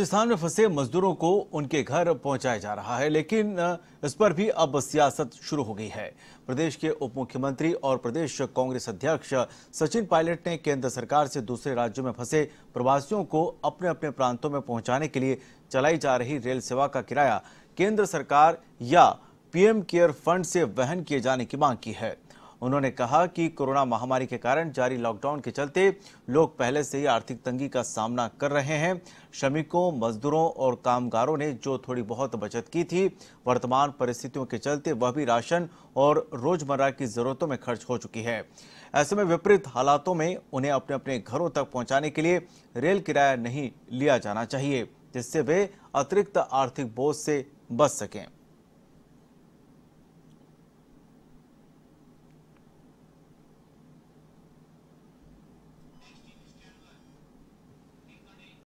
राजस्थान में फंसे मजदूरों को उनके घर पहुंचाया जा रहा है लेकिन इस पर भी अब सियासत शुरू हो गई है प्रदेश के उप मुख्यमंत्री और प्रदेश कांग्रेस अध्यक्ष सचिन पायलट ने केंद्र सरकार से दूसरे राज्यों में फंसे प्रवासियों को अपने अपने प्रांतों में पहुंचाने के लिए चलाई जा रही रेल सेवा का किराया केंद्र सरकार या पीएम केयर फंड से वहन किए जाने की मांग की है उन्होंने कहा कि कोरोना महामारी के कारण जारी लॉकडाउन के चलते लोग पहले से ही आर्थिक तंगी का सामना कर रहे हैं श्रमिकों मजदूरों और कामगारों ने जो थोड़ी बहुत बचत की थी वर्तमान परिस्थितियों के चलते वह भी राशन और रोजमर्रा की जरूरतों में खर्च हो चुकी है ऐसे में विपरीत हालातों में उन्हें अपने अपने घरों तक पहुंचाने के लिए रेल किराया नहीं लिया जाना चाहिए जिससे वे अतिरिक्त आर्थिक बोझ से बच सकें